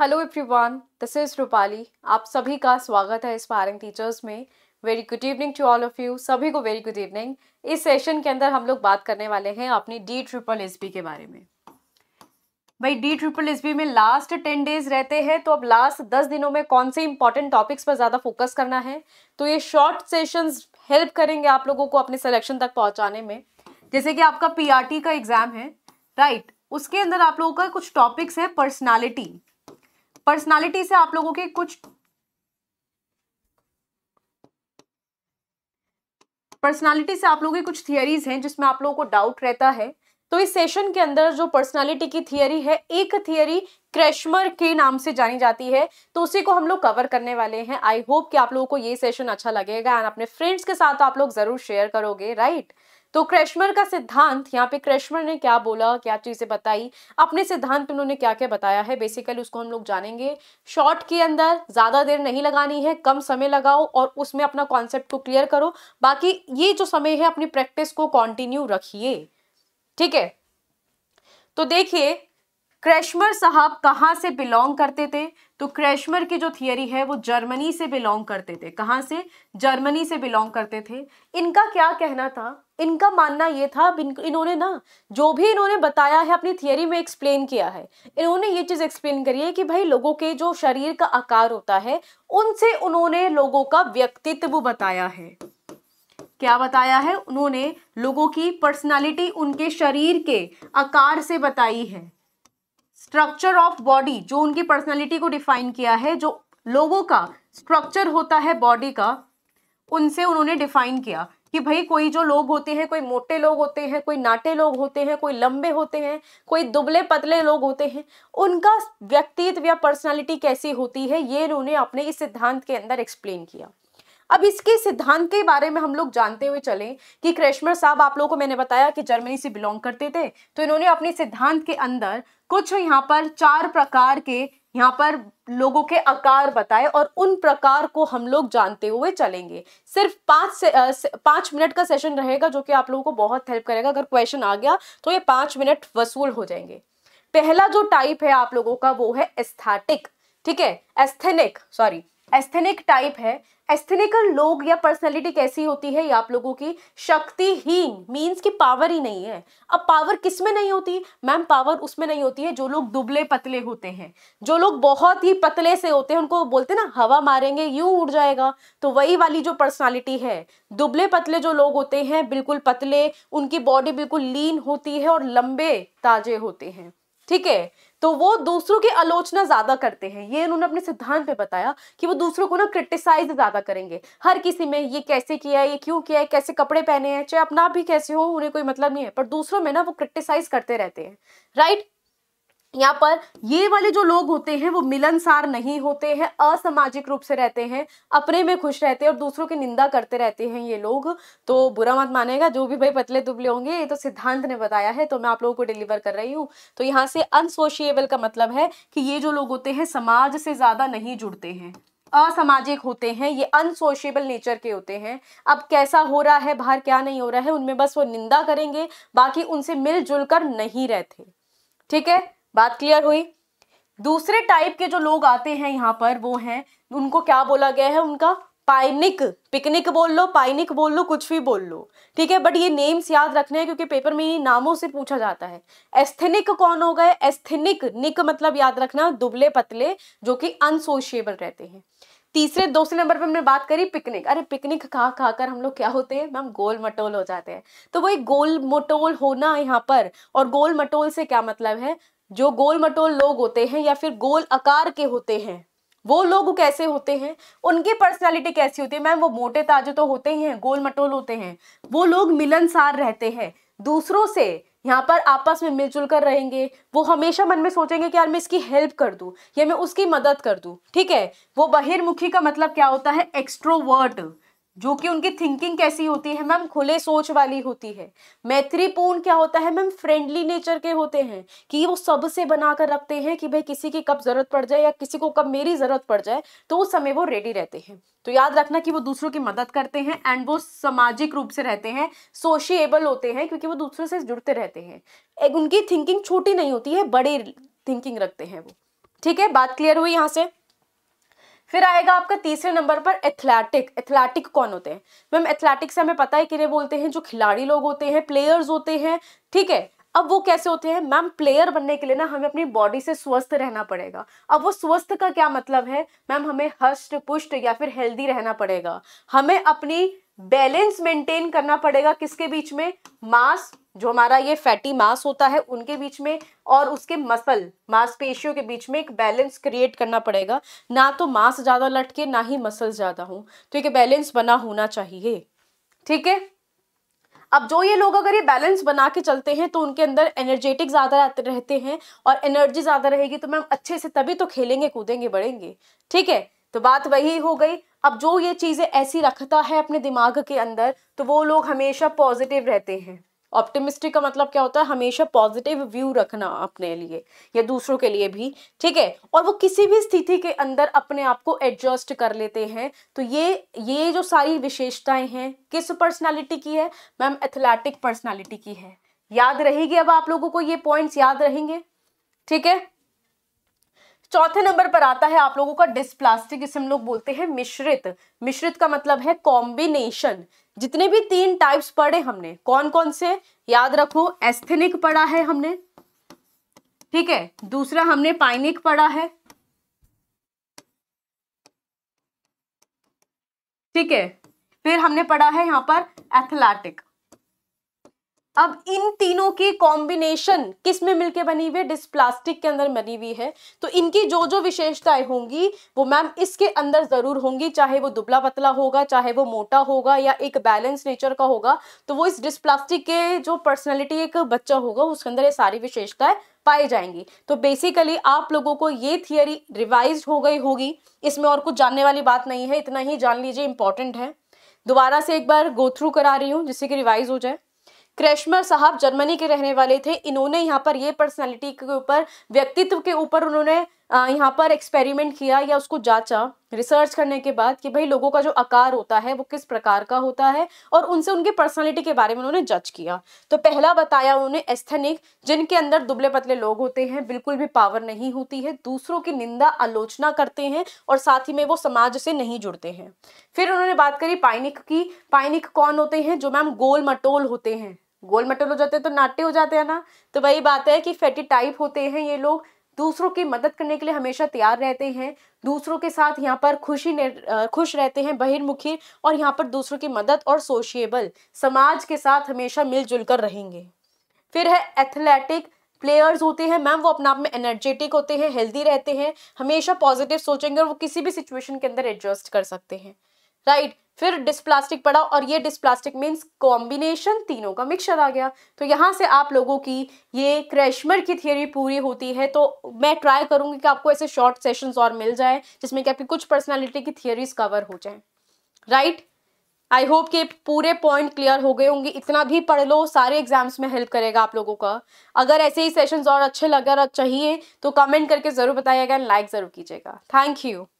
Hello everyone this is Rupali आप सभी का स्वागत है स्पारिंग टीचर्स में very good evening to all of you सभी को वेरी गुड इवनिंग इस सेशन के अंदर हम लोग बात करने वाले हैं अपनी डी ट्रिपल एस के बारे में भाई डी ट्रिपल एस में लास्ट टेन डेज रहते हैं तो अब लास्ट दस दिनों में कौन से इंपॉर्टेंट टॉपिक्स पर ज़्यादा फोकस करना है तो ये शॉर्ट सेशंस हेल्प करेंगे आप लोगों को अपने सिलेक्शन तक पहुँचाने में जैसे कि आपका पी का एग्ज़ाम है राइट right? उसके अंदर आप लोगों का कुछ टॉपिक्स है पर्सनालिटी पर्सनालिटी से आप लोगों के कुछ पर्सनालिटी से आप लोगों की कुछ थियरीज हैं जिसमें आप लोगों को डाउट रहता है तो इस सेशन के अंदर जो पर्सनालिटी की थियरी है एक थियरी क्रेशमर के नाम से जानी जाती है तो उसी को हम लोग कवर करने वाले हैं आई होप कि आप लोगों को ये सेशन अच्छा लगेगा एंड अपने फ्रेंड्स के साथ आप लोग जरूर शेयर करोगे राइट right? तो क्रेशमर का सिद्धांत यहाँ पे क्रेशमर ने क्या बोला क्या चीज़ें बताई अपने सिद्धांत उन्होंने क्या क्या बताया है बेसिकली उसको हम लोग जानेंगे शॉर्ट के अंदर ज़्यादा देर नहीं लगानी है कम समय लगाओ और उसमें अपना कॉन्सेप्ट को क्लियर करो बाकी ये जो समय है अपनी प्रैक्टिस को कॉन्टिन्यू रखिए ठीक है तो देखिए क्रैशमर साहब कहाँ से बिलोंग करते थे तो क्रैशमर की जो थियरी है वो जर्मनी से बिलोंग करते थे कहाँ से जर्मनी से बिलोंग करते थे इनका क्या कहना था इनका मानना ये था इन्होंने ना जो भी इन्होंने बताया है अपनी थियरी में एक्सप्लेन किया है इन्होंने ये चीज़ एक्सप्लेन करी है कि भाई लोगों के जो शरीर का आकार होता है उनसे उन्होंने लोगों का व्यक्तित्व बताया है क्या बताया है उन्होंने लोगों की पर्सनालिटी उनके शरीर के आकार से बताई है स्ट्रक्चर ऑफ बॉडी जो उनकी पर्सनैलिटी को डिफाइन किया है जो लोगों का स्ट्रक्चर होता है बॉडी का उनसे उन्होंने डिफाइन किया कि भाई कोई जो लोग होते हैं कोई मोटे लोग होते हैं कोई नाटे लोग होते हैं कोई लंबे होते हैं कोई दुबले पतले लोग होते हैं उनका व्यक्तित्व या पर्सनालिटी कैसी होती है ये उन्होंने अपने इस सिद्धांत के अंदर एक्सप्लेन किया अब इसके सिद्धांत के बारे में हम लोग जानते हुए चले कि क्रेशमर साहब आप लोगों को मैंने बताया कि जर्मनी से बिलोंग करते थे तो इन्होंने अपने सिद्धांत के अंदर कुछ यहाँ पर चार प्रकार के यहाँ पर लोगों के आकार बताए और उन प्रकार को हम लोग जानते हुए चलेंगे सिर्फ पाँच से पाँच मिनट का सेशन रहेगा जो कि आप लोगों को बहुत हेल्प करेगा अगर क्वेश्चन आ गया तो ये पाँच मिनट वसूल हो जाएंगे पहला जो टाइप है आप लोगों का वो है एस्थेटिक ठीक है एस्थेनिक सॉरी एस्थेनिक टाइप है एस्थेनिकल लोग या पर्सनैलिटी कैसी होती है ये आप लोगों की शक्तिहीन मीन्स की पावर ही नहीं है अब पावर किस में नहीं होती मैम पावर उसमें नहीं होती है जो लोग दुबले पतले होते हैं जो लोग बहुत ही पतले से होते हैं उनको बोलते ना हवा मारेंगे यूं उड़ जाएगा तो वही वाली जो पर्सनैलिटी है दुबले पतले जो लोग होते हैं बिल्कुल पतले उनकी बॉडी बिल्कुल लीन होती है और लंबे ताजे होते हैं ठीक है तो वो दूसरों की आलोचना ज्यादा करते हैं ये उन्होंने अपने सिद्धांत पे बताया कि वो दूसरों को ना क्रिटिसाइज ज्यादा करेंगे हर किसी में ये कैसे किया है ये क्यों किया है कैसे कपड़े पहने हैं चाहे अपना भी कैसे हो उन्हें कोई मतलब नहीं है पर दूसरों में ना वो क्रिटिसाइज करते रहते हैं राइट यहाँ पर ये वाले जो लोग होते हैं वो मिलनसार नहीं होते हैं असामाजिक रूप से रहते हैं अपने में खुश रहते हैं और दूसरों की निंदा करते रहते हैं ये लोग तो बुरा मत मानेगा जो भी भाई पतले दुबले होंगे ये तो सिद्धांत ने बताया है तो मैं आप लोगों को डिलीवर कर रही हूँ तो यहाँ से अनसोशिएबल का मतलब है कि ये जो लोग होते हैं समाज से ज़्यादा नहीं जुड़ते हैं असामाजिक होते हैं ये अनसोशेबल नेचर के होते हैं अब कैसा हो रहा है बाहर क्या नहीं हो रहा है उनमें बस वो निंदा करेंगे बाकी उनसे मिलजुल कर नहीं रहते ठीक है बात क्लियर हुई दूसरे टाइप के जो लोग आते हैं यहाँ पर वो हैं उनको क्या बोला गया है उनका पाइनिक पिकनिक बोल लो पाइनिक बोल लो कुछ भी बोल लो ठीक है बट ये नेम्स याद रखने हैं क्योंकि पेपर में ये नामों से पूछा जाता है एस्थेनिक कौन हो गए एस्थेनिक निक मतलब याद रखना दुबले पतले जो कि अनसोशिएबल रहते हैं तीसरे दूसरे नंबर पर हमने बात करी पिकनिक अरे पिकनिक खा खा कर हम लोग क्या होते हैं मैम गोल मटोल हो जाते हैं तो वही गोल मटोल होना यहाँ पर और गोल मटोल से क्या मतलब है जो गोल मटोल लोग होते हैं या फिर गोल आकार के होते हैं वो लोग कैसे होते हैं उनकी पर्सनालिटी कैसी होती है मैम वो मोटे ताजे तो होते ही हैं गोल मटोल होते हैं वो लोग मिलनसार रहते हैं दूसरों से यहाँ पर आपस में मिलजुल कर रहेंगे वो हमेशा मन में सोचेंगे कि यार मैं इसकी हेल्प कर दूँ या मैं उसकी मदद कर दूँ ठीक है वो बहिर्मुखी का मतलब क्या होता है एक्स्ट्रोवर्ट जो कि उनकी थिंकिंग कैसी होती है मैम खुले सोच वाली होती है मैत्रीपूर्ण क्या होता है मैम फ्रेंडली नेचर के होते हैं कि वो सबसे बनाकर रखते हैं कि भाई किसी की कब जरूरत पड़ जाए या किसी को कब मेरी जरूरत पड़ जाए तो उस समय वो रेडी रहते हैं तो याद रखना कि वो दूसरों की मदद करते हैं एंड वो सामाजिक रूप से रहते हैं सोशिएबल होते हैं क्योंकि वो दूसरों से जुड़ते रहते हैं उनकी थिंकिंग छोटी नहीं होती है बड़ी थिंकिंग रखते हैं वो ठीक है बात क्लियर हुई यहाँ से फिर आएगा आपका तीसरे नंबर पर एथलेटिक एथलेटिक कौन होते हैं मैम एथलेटिक से हमें पता है किन्हें बोलते हैं जो खिलाड़ी लोग होते हैं प्लेयर्स होते हैं ठीक है अब वो कैसे होते हैं मैम प्लेयर बनने के लिए ना हमें अपनी बॉडी से स्वस्थ रहना पड़ेगा अब वो स्वस्थ का क्या मतलब है मैम हमें हष्ट पुष्ट या फिर हेल्दी रहना पड़ेगा हमें अपनी बैलेंस मेंटेन करना पड़ेगा किसके बीच में मास जो हमारा ये फैटी मास होता है उनके बीच में और उसके मसल मांसपेशियों के बीच में एक बैलेंस क्रिएट करना पड़ेगा ना तो मांस ज़्यादा लटके ना ही मसल ज़्यादा हो तो एक बैलेंस बना होना चाहिए ठीक है अब जो ये लोग अगर ये बैलेंस बना के चलते हैं तो उनके अंदर एनर्जेटिक ज़्यादा रहते हैं और एनर्जी ज़्यादा रहेगी तो मैम अच्छे से तभी तो खेलेंगे कूदेंगे बढ़ेंगे ठीक है तो बात वही हो गई अब जो ये चीज़ें ऐसी रखता है अपने दिमाग के अंदर तो वो लोग हमेशा पॉजिटिव रहते हैं ऑप्टिमिस्टिक का मतलब क्या होता है हमेशा पॉजिटिव व्यू रखना अपने लिए या दूसरों के लिए भी ठीक है और वो किसी भी स्थिति के अंदर अपने आप को एडजस्ट कर लेते हैं तो ये ये जो सारी विशेषताएं हैं किस पर्सनालिटी की है मैम एथलेटिक पर्सनालिटी की है याद रहेगी अब आप लोगों को ये पॉइंट्स याद रहेंगे ठीक है चौथे नंबर पर आता है आप लोगों का डिस्प्लास्टिक जिसे हम लोग बोलते हैं मिश्रित मिश्रित का मतलब है कॉम्बिनेशन जितने भी तीन टाइप्स पढ़े हमने कौन कौन से याद रखो एस्थेनिक पढ़ा है हमने ठीक है दूसरा हमने पाइनिक पढ़ा है ठीक है फिर हमने पढ़ा है यहाँ पर एथलेटिक अब इन तीनों की कॉम्बिनेशन किस में मिलकर बनी हुई है डिस्प्लास्टिक के अंदर बनी हुई है तो इनकी जो जो विशेषताएं होंगी वो मैम इसके अंदर ज़रूर होंगी चाहे वो दुबला पतला होगा चाहे वो मोटा होगा या एक बैलेंस नेचर का होगा तो वो इस डिस्प्लास्टिक के जो पर्सनैलिटी एक बच्चा होगा उसके अंदर ये सारी विशेषताएं पाई जाएंगी तो बेसिकली आप लोगों को ये थियरी रिवाइज हो गई होगी इसमें और कुछ जानने वाली बात नहीं है इतना ही जान लीजिए इंपॉर्टेंट है दोबारा से एक बार गो थ्रू करा रही हूँ जिससे कि रिवाइज हो जाए क्रेशमर साहब जर्मनी के रहने वाले थे इन्होंने यहाँ पर ये पर्सनैलिटी के ऊपर व्यक्तित्व के ऊपर उन्होंने यहाँ पर एक्सपेरिमेंट किया या उसको जांचा रिसर्च करने के बाद कि भाई लोगों का जो आकार होता है वो किस प्रकार का होता है और उनसे उनकी पर्सनालिटी के बारे में उन्होंने जज किया तो पहला बताया उन्होंने एस्थेनिक जिनके अंदर दुबले पतले लोग होते हैं बिल्कुल भी पावर नहीं होती है दूसरों की निंदा आलोचना करते हैं और साथ ही में वो समाज से नहीं जुड़ते हैं फिर उन्होंने बात करी पाइनिक की पाइनिक कौन होते हैं जो मैम गोल मटोल होते हैं गोल मटोल हो जाते हैं तो नाट्य हो जाते हैं ना तो वही बात है कि फैटी टाइप होते हैं ये लोग दूसरों की मदद करने के लिए हमेशा तैयार रहते हैं दूसरों के साथ यहाँ पर खुशी खुश रहते हैं बहिर्मुखी और यहाँ पर दूसरों की मदद और सोशिएबल समाज के साथ हमेशा मिलजुल कर रहेंगे फिर है एथलेटिक प्लेयर्स होते हैं मैम वो अपने आप में एनर्जेटिक होते हैं हेल्दी रहते हैं हमेशा पॉजिटिव सोचेंगे और वो किसी भी सिचुएशन के अंदर एडजस्ट कर सकते हैं राइट फिर डिस्प्लास्टिक पड़ा और ये डिस्प्लास्टिक मीन्स कॉम्बिनेशन तीनों का मिक्सचर आ गया तो यहाँ से आप लोगों की ये क्रेशमर की थियोरी पूरी होती है तो मैं ट्राई करूँगी कि आपको ऐसे शॉर्ट सेशंस और मिल जाए जिसमें कि आपकी कुछ पर्सनालिटी की थियोरीज कवर हो जाए राइट आई होप कि पूरे पॉइंट क्लियर हो गए होंगे इतना भी पढ़ लो सारे एग्जाम्स में हेल्प करेगा आप लोगों का अगर ऐसे ही सेशंस और अच्छे रहा चाहिए तो कमेंट करके ज़रूर बताइएगा एंड लाइक ज़रूर कीजिएगा थैंक यू